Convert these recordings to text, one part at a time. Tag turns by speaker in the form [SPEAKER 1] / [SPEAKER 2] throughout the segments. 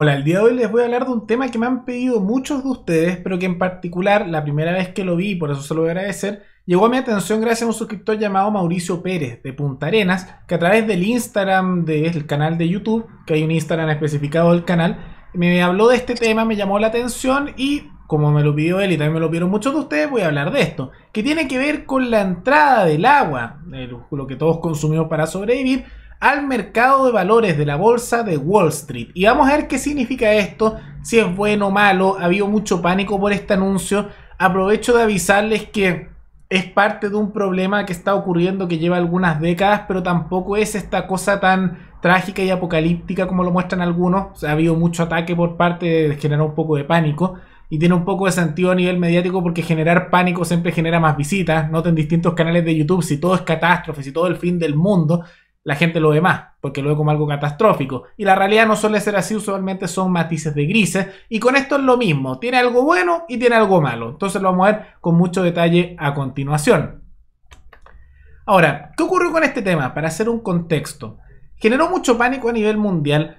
[SPEAKER 1] Hola, el día de hoy les voy a hablar de un tema que me han pedido muchos de ustedes, pero que en particular la primera vez que lo vi, por eso se lo voy a agradecer, llegó a mi atención gracias a un suscriptor llamado Mauricio Pérez de Punta Arenas, que a través del Instagram del canal de YouTube, que hay un Instagram especificado del canal, me habló de este tema, me llamó la atención y como me lo pidió él y también me lo pidieron muchos de ustedes, voy a hablar de esto, que tiene que ver con la entrada del agua, lo que todos consumimos para sobrevivir, al mercado de valores de la bolsa de Wall Street. Y vamos a ver qué significa esto, si es bueno o malo. Ha habido mucho pánico por este anuncio. Aprovecho de avisarles que es parte de un problema que está ocurriendo que lleva algunas décadas, pero tampoco es esta cosa tan trágica y apocalíptica como lo muestran algunos. O ha habido mucho ataque por parte de generar un poco de pánico. Y tiene un poco de sentido a nivel mediático porque generar pánico siempre genera más visitas. Noten distintos canales de YouTube si todo es catástrofe, si todo el fin del mundo la gente lo ve más, porque lo ve como algo catastrófico. Y la realidad no suele ser así, usualmente son matices de grises. Y con esto es lo mismo, tiene algo bueno y tiene algo malo. Entonces lo vamos a ver con mucho detalle a continuación. Ahora, ¿qué ocurrió con este tema? Para hacer un contexto. Generó mucho pánico a nivel mundial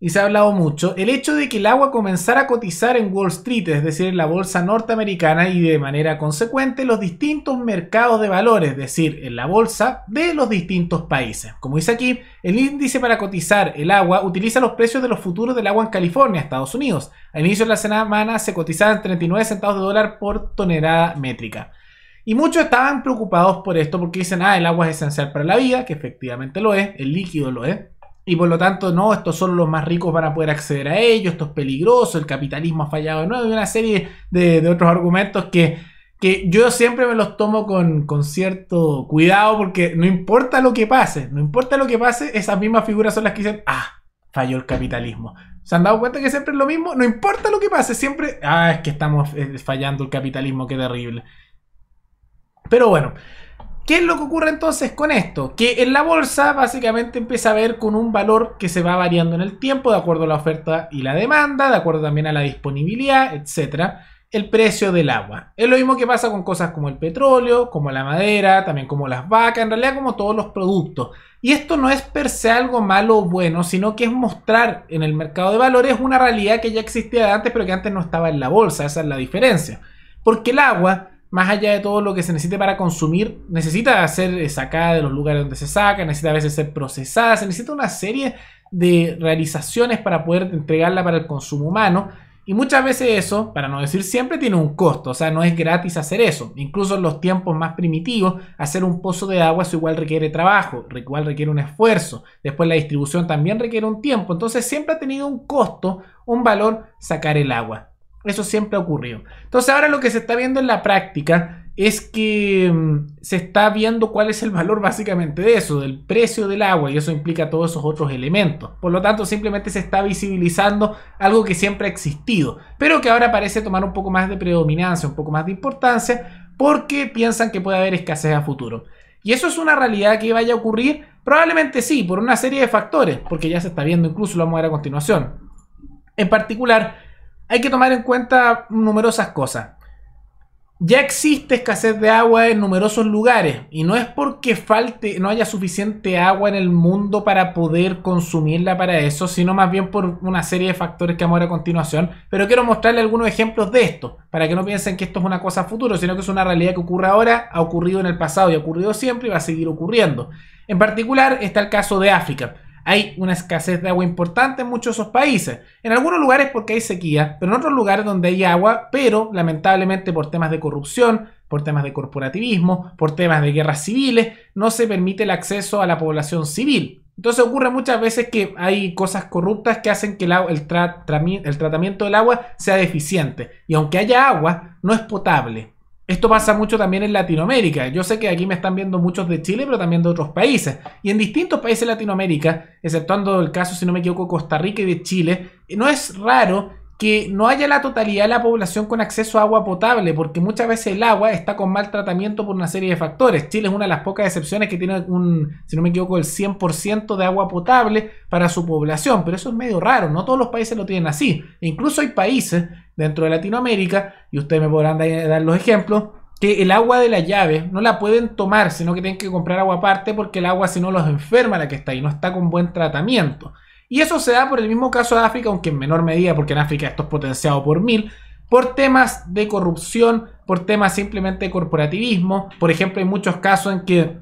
[SPEAKER 1] y se ha hablado mucho, el hecho de que el agua comenzara a cotizar en Wall Street, es decir, en la bolsa norteamericana y de manera consecuente los distintos mercados de valores, es decir, en la bolsa de los distintos países. Como dice aquí, el índice para cotizar el agua utiliza los precios de los futuros del agua en California, Estados Unidos. A inicio de la semana se cotizaban 39 centavos de dólar por tonelada métrica. Y muchos estaban preocupados por esto porque dicen, ah, el agua es esencial para la vida, que efectivamente lo es, el líquido lo es y por lo tanto, no, estos son los más ricos para poder acceder a ellos, esto es peligroso, el capitalismo ha fallado de nuevo, y una serie de, de otros argumentos que, que, yo siempre me los tomo con, con, cierto cuidado, porque no importa lo que pase, no importa lo que pase, esas mismas figuras son las que dicen, ah, falló el capitalismo. ¿Se han dado cuenta que siempre es lo mismo? No importa lo que pase, siempre, ah, es que estamos eh, fallando el capitalismo, qué terrible. Pero bueno, ¿Qué es lo que ocurre entonces con esto? Que en la bolsa básicamente empieza a ver con un valor que se va variando en el tiempo de acuerdo a la oferta y la demanda, de acuerdo también a la disponibilidad, etc. El precio del agua. Es lo mismo que pasa con cosas como el petróleo, como la madera, también como las vacas, en realidad como todos los productos. Y esto no es per se algo malo o bueno, sino que es mostrar en el mercado de valores una realidad que ya existía antes pero que antes no estaba en la bolsa. Esa es la diferencia. Porque el agua más allá de todo lo que se necesite para consumir, necesita ser sacada de los lugares donde se saca, necesita a veces ser procesada, se necesita una serie de realizaciones para poder entregarla para el consumo humano. Y muchas veces eso, para no decir siempre, tiene un costo, o sea, no es gratis hacer eso. Incluso en los tiempos más primitivos, hacer un pozo de agua eso igual requiere trabajo, igual requiere un esfuerzo. Después la distribución también requiere un tiempo, entonces siempre ha tenido un costo, un valor sacar el agua. Eso siempre ha ocurrido. Entonces ahora lo que se está viendo en la práctica es que mm, se está viendo cuál es el valor básicamente de eso, del precio del agua, y eso implica todos esos otros elementos. Por lo tanto, simplemente se está visibilizando algo que siempre ha existido, pero que ahora parece tomar un poco más de predominancia, un poco más de importancia, porque piensan que puede haber escasez a futuro. ¿Y eso es una realidad que vaya a ocurrir? Probablemente sí, por una serie de factores, porque ya se está viendo, incluso lo vamos a ver a continuación. En particular, hay que tomar en cuenta numerosas cosas. Ya existe escasez de agua en numerosos lugares y no es porque falte, no haya suficiente agua en el mundo para poder consumirla para eso, sino más bien por una serie de factores que vamos a ver a continuación. Pero quiero mostrarle algunos ejemplos de esto, para que no piensen que esto es una cosa futuro, sino que es una realidad que ocurre ahora, ha ocurrido en el pasado y ha ocurrido siempre y va a seguir ocurriendo. En particular está el caso de África hay una escasez de agua importante en muchos de esos países. En algunos lugares porque hay sequía, pero en otros lugares donde hay agua, pero lamentablemente por temas de corrupción, por temas de corporativismo, por temas de guerras civiles, no se permite el acceso a la población civil. Entonces ocurre muchas veces que hay cosas corruptas que hacen que el, el tratamiento del agua sea deficiente. Y aunque haya agua, no es potable. Esto pasa mucho también en Latinoamérica. Yo sé que aquí me están viendo muchos de Chile, pero también de otros países. Y en distintos países de Latinoamérica, exceptuando el caso, si no me equivoco, Costa Rica y de Chile, no es raro que no haya la totalidad de la población con acceso a agua potable, porque muchas veces el agua está con mal tratamiento por una serie de factores. Chile es una de las pocas excepciones que tiene un, si no me equivoco, el 100% de agua potable para su población, pero eso es medio raro, no todos los países lo tienen así. incluso hay países dentro de Latinoamérica, y ustedes me podrán dar los ejemplos, que el agua de la llave no la pueden tomar, sino que tienen que comprar agua aparte porque el agua si no los enferma la que está ahí, no está con buen tratamiento. Y eso se da por el mismo caso de África, aunque en menor medida, porque en África esto es potenciado por mil, por temas de corrupción, por temas simplemente de corporativismo. Por ejemplo, hay muchos casos en que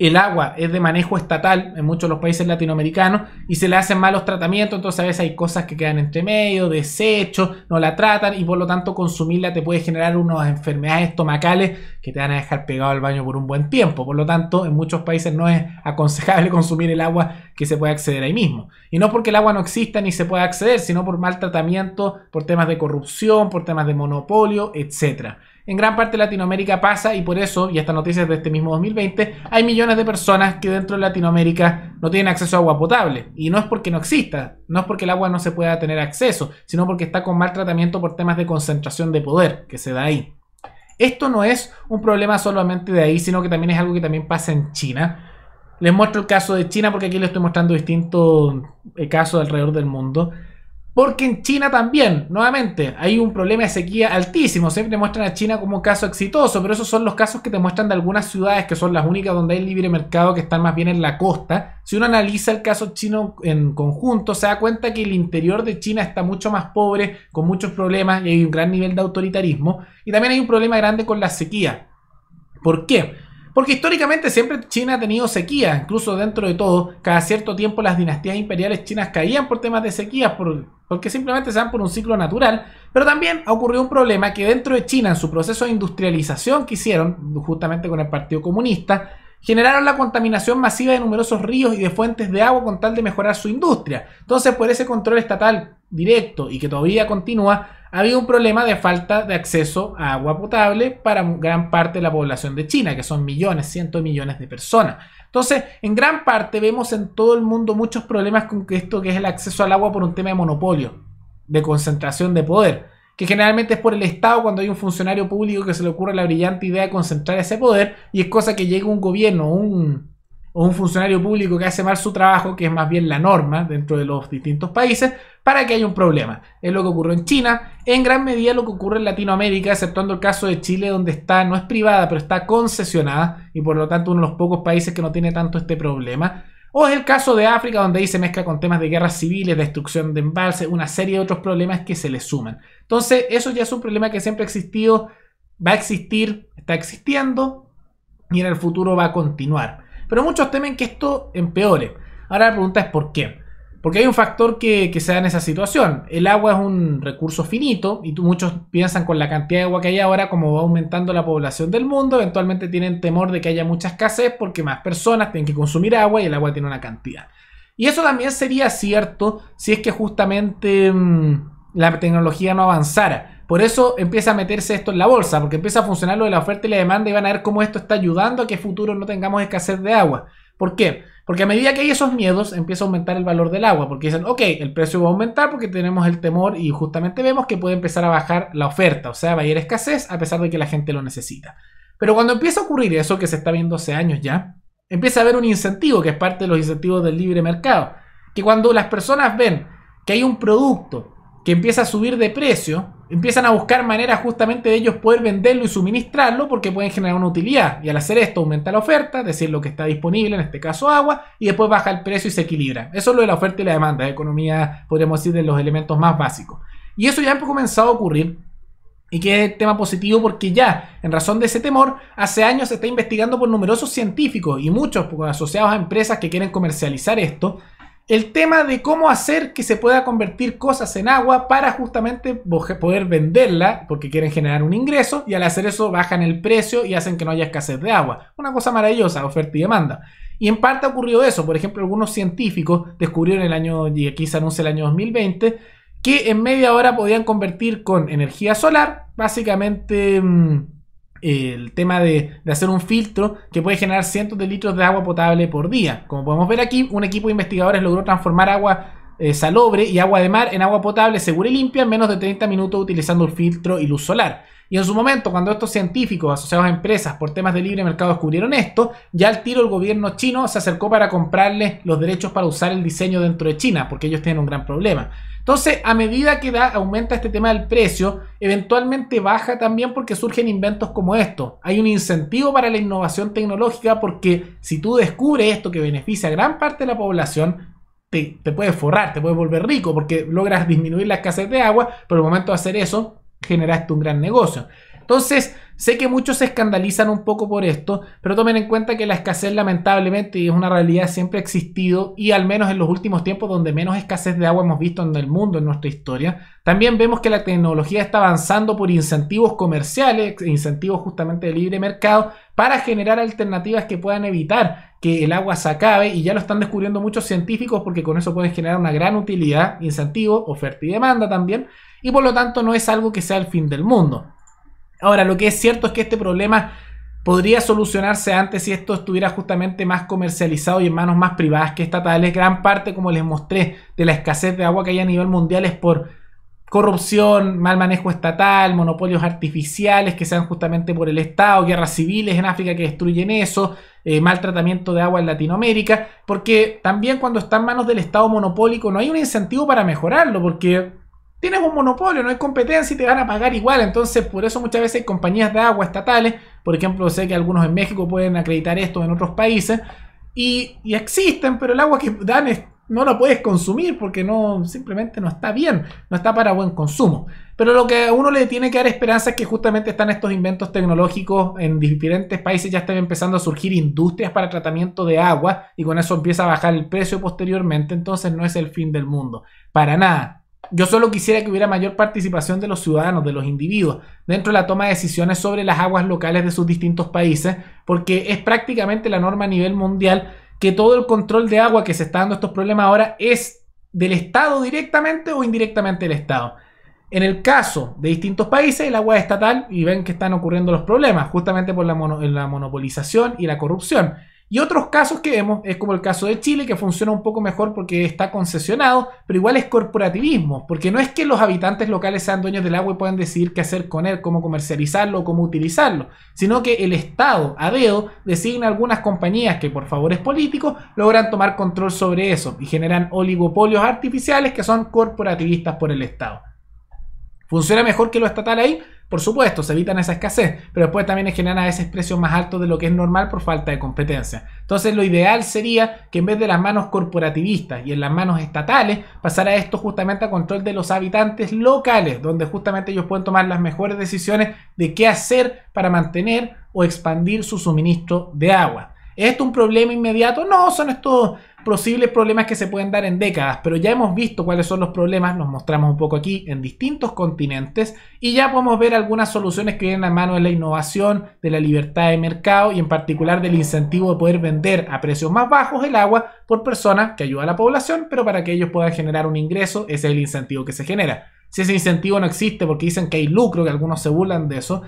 [SPEAKER 1] el agua es de manejo estatal en muchos de los países latinoamericanos y se le hacen malos tratamientos, entonces a veces hay cosas que quedan entre medio, desechos, no la tratan y por lo tanto consumirla te puede generar unas enfermedades estomacales que te van a dejar pegado al baño por un buen tiempo. Por lo tanto, en muchos países no es aconsejable consumir el agua que se puede acceder ahí mismo. Y no porque el agua no exista ni se pueda acceder, sino por mal tratamiento, por temas de corrupción, por temas de monopolio, etcétera en gran parte de Latinoamérica pasa y por eso, y esta noticia es de este mismo 2020, hay millones de personas que dentro de Latinoamérica no tienen acceso a agua potable. Y no es porque no exista, no es porque el agua no se pueda tener acceso, sino porque está con mal tratamiento por temas de concentración de poder que se da ahí. Esto no es un problema solamente de ahí, sino que también es algo que también pasa en China. Les muestro el caso de China porque aquí les estoy mostrando distintos eh, casos alrededor del mundo. Porque en China también, nuevamente, hay un problema de sequía altísimo. Siempre muestran a China como un caso exitoso, pero esos son los casos que te muestran de algunas ciudades que son las únicas donde hay libre mercado que están más bien en la costa. Si uno analiza el caso chino en conjunto, se da cuenta que el interior de China está mucho más pobre, con muchos problemas y hay un gran nivel de autoritarismo. Y también hay un problema grande con la sequía. ¿Por qué? Porque históricamente siempre China ha tenido sequía, incluso dentro de todo, cada cierto tiempo las dinastías imperiales chinas caían por temas de sequías, porque simplemente se dan por un ciclo natural. Pero también ha ocurrido un problema que dentro de China, en su proceso de industrialización que hicieron, justamente con el Partido Comunista, generaron la contaminación masiva de numerosos ríos y de fuentes de agua con tal de mejorar su industria. Entonces, por ese control estatal directo y que todavía continúa, había un problema de falta de acceso a agua potable para gran parte de la población de China, que son millones, cientos de millones de personas. Entonces, en gran parte vemos en todo el mundo muchos problemas con esto que es el acceso al agua por un tema de monopolio, de concentración de poder que generalmente es por el Estado cuando hay un funcionario público que se le ocurre la brillante idea de concentrar ese poder y es cosa que llega un gobierno o un funcionario público que hace mal su trabajo, que es más bien la norma dentro de los distintos países, para que haya un problema. Es lo que ocurrió en China, en gran medida lo que ocurre en Latinoamérica, exceptuando el caso de Chile, donde está, no es privada, pero está concesionada, y por lo tanto uno de los pocos países que no tiene tanto este problema. O es el caso de África, donde ahí se mezcla con temas de guerras civiles, destrucción de embalse, una serie de otros problemas que se le suman. Entonces, eso ya es un problema que siempre ha existido, va a existir, está existiendo y en el futuro va a continuar. Pero muchos temen que esto empeore. Ahora la pregunta es por qué. Porque hay un factor que, se da en esa situación. El agua es un recurso finito y muchos piensan con la cantidad de agua que hay ahora, como va aumentando la población del mundo, eventualmente tienen temor de que haya mucha escasez porque más personas tienen que consumir agua y el agua tiene una cantidad. Y eso también sería cierto si es que justamente mm, la tecnología no avanzara. Por eso empieza a meterse esto en la bolsa, porque empieza a funcionar lo de la oferta y la demanda y van a ver cómo esto está ayudando a que en futuro no tengamos escasez de agua. ¿Por qué? Porque a medida que hay esos miedos, empieza a aumentar el valor del agua, porque dicen, ok, el precio va a aumentar porque tenemos el temor y justamente vemos que puede empezar a bajar la oferta, o sea, va a ir escasez a pesar de que la gente lo necesita. Pero cuando empieza a ocurrir eso, que se está viendo hace años ya, empieza a haber un incentivo, que es parte de los incentivos del libre mercado, que cuando las personas ven que hay un producto que empieza a subir de precio, empiezan a buscar maneras justamente de ellos poder venderlo y suministrarlo porque pueden generar una utilidad. Y al hacer esto aumenta la oferta, decir, lo que está disponible, en este caso agua, y después baja el precio y se equilibra. Eso es lo de la oferta y la demanda, de economía, podríamos decir, de los elementos más básicos. Y eso ya ha comenzado a ocurrir. Y que es tema positivo porque ya, en razón de ese temor, hace años se está investigando por numerosos científicos y muchos pues, asociados a empresas que quieren comercializar esto, el tema de cómo hacer que se pueda convertir cosas en agua para justamente poder venderla, porque quieren generar un ingreso y al hacer eso bajan el precio y hacen que no haya escasez de agua. Una cosa maravillosa, oferta y demanda. Y en parte ha ocurrido eso. Por ejemplo, algunos científicos descubrieron el año, y aquí se el año 2020, que en media hora podían convertir con energía solar, básicamente... Mm, el tema de, hacer un filtro que puede generar cientos de litros de agua potable por día. Como podemos ver aquí, un equipo de investigadores logró transformar agua eh, salobre y agua de mar en agua potable segura y limpia en menos de 30 minutos utilizando un filtro y luz solar. Y en su momento, cuando estos científicos asociados a empresas por temas de libre mercado descubrieron esto, ya al tiro el gobierno chino se acercó para comprarles los derechos para usar el diseño dentro de China, porque ellos tienen un gran problema. Entonces, a medida que aumenta este tema del precio, eventualmente baja también porque surgen inventos como esto. Hay un incentivo para la innovación tecnológica porque si tú descubres esto que beneficia a gran parte de la población, te, puedes forrar, te puedes volver rico porque logras disminuir la escasez de agua, pero el momento de hacer eso, generaste un gran negocio. Entonces, sé que muchos se escandalizan un poco por esto, pero tomen en cuenta que la escasez lamentablemente es una realidad siempre ha existido y al menos en los últimos tiempos donde menos escasez de agua hemos visto en el mundo, en nuestra historia. También vemos que la tecnología está avanzando por incentivos comerciales, incentivos justamente de libre mercado, para generar alternativas que puedan evitar que el agua se acabe y ya lo están descubriendo muchos científicos porque con eso pueden generar una gran utilidad, incentivo, oferta y demanda también, y por lo tanto no es algo que sea el fin del mundo. Ahora, lo que es cierto es que este problema podría solucionarse antes si esto estuviera justamente más comercializado y en manos más privadas que estatales. Gran parte, como les mostré, de la escasez de agua que hay a nivel mundial es por corrupción, mal manejo estatal, monopolios artificiales que sean justamente por el Estado, guerras civiles en África que destruyen eso, eh, mal tratamiento de agua en Latinoamérica, porque también cuando está en manos del Estado monopólico no hay un incentivo para mejorarlo, porque tienes un monopolio, no hay competencia y te van a pagar igual. Entonces, por eso muchas veces hay compañías de agua estatales, por ejemplo, sé que algunos en México pueden acreditar esto en otros países, y, existen, pero el agua que dan no la puedes consumir porque no simplemente no está bien, no está para buen consumo. Pero lo que a uno le tiene que dar esperanza es que justamente están estos inventos tecnológicos en diferentes países, ya están empezando a surgir industrias para tratamiento de agua y con eso empieza a bajar el precio posteriormente, entonces no es el fin del mundo, para nada yo solo quisiera que hubiera mayor participación de los ciudadanos, de los individuos, dentro de la toma de decisiones sobre las aguas locales de sus distintos países, porque es prácticamente la norma a nivel mundial que todo el control de agua que se está dando estos problemas ahora es del Estado directamente o indirectamente del Estado. En el caso de distintos países, el agua es estatal y ven que están ocurriendo los problemas, justamente por la, la monopolización y la corrupción. Y otros casos que vemos es como el caso de Chile, que funciona un poco mejor porque está concesionado, pero igual es corporativismo, porque no es que los habitantes locales sean dueños del agua y puedan decidir qué hacer con él, cómo comercializarlo, cómo utilizarlo, sino que el Estado, a dedo, designa algunas compañías que por favores políticos logran tomar control sobre eso y generan oligopolios artificiales que son corporativistas por el Estado. ¿Funciona mejor que lo estatal ahí? Por supuesto, se evitan esa escasez, pero después también generan a veces precios más altos de lo que es normal por falta de competencia. Entonces lo ideal sería que en vez de las manos corporativistas y en las manos estatales, pasara esto justamente a control de los habitantes locales, donde justamente ellos pueden tomar las mejores decisiones de qué hacer para mantener o expandir su suministro de agua. ¿Es esto un problema inmediato? No, son estos posibles problemas que se pueden dar en décadas, pero ya hemos visto cuáles son los problemas, nos mostramos un poco aquí en distintos continentes y ya podemos ver algunas soluciones que vienen a mano de la innovación, de la libertad de mercado y en particular del incentivo de poder vender a precios más bajos el agua por persona que ayuda a la población, pero para que ellos puedan generar un ingreso, ese es el incentivo que se genera. Si ese incentivo no existe porque dicen que hay lucro, que algunos se burlan de eso,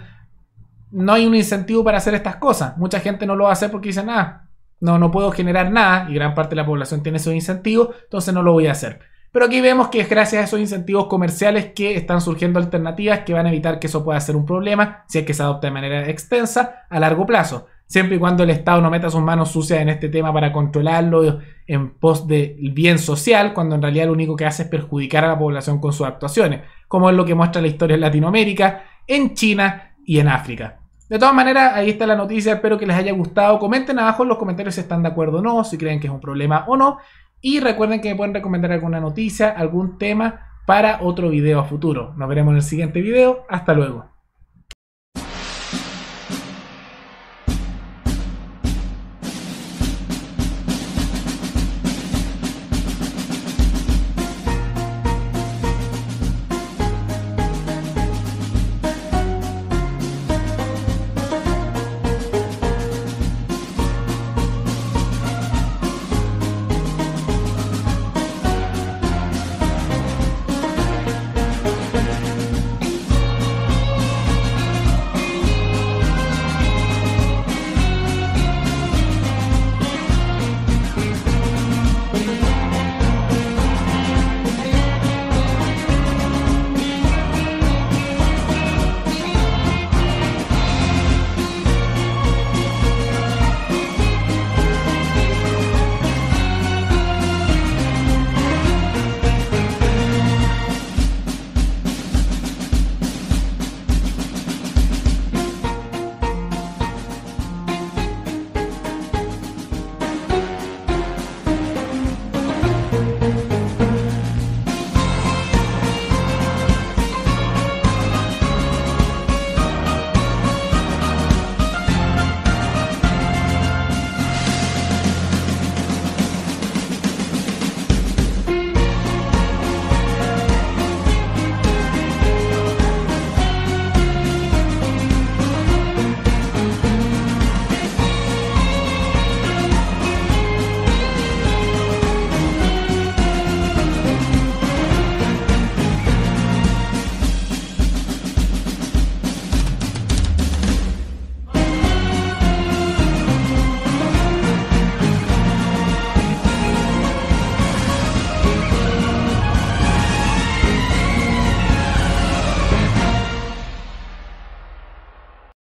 [SPEAKER 1] no hay un incentivo para hacer estas cosas. Mucha gente no lo hace porque dice, nada, no, no puedo generar nada, y gran parte de la población tiene esos incentivos, entonces no lo voy a hacer. Pero aquí vemos que es gracias a esos incentivos comerciales que están surgiendo alternativas que van a evitar que eso pueda ser un problema si es que se adopta de manera extensa a largo plazo. Siempre y cuando el Estado no meta sus manos sucias en este tema para controlarlo en pos del bien social, cuando en realidad lo único que hace es perjudicar a la población con sus actuaciones, como es lo que muestra la historia en Latinoamérica, en China y en África. De todas maneras, ahí está la noticia, espero que les haya gustado. Comenten abajo en los comentarios si están de acuerdo o no, si creen que es un problema o no. Y recuerden que me pueden recomendar alguna noticia, algún tema para otro video a futuro. Nos veremos en el siguiente video. Hasta luego.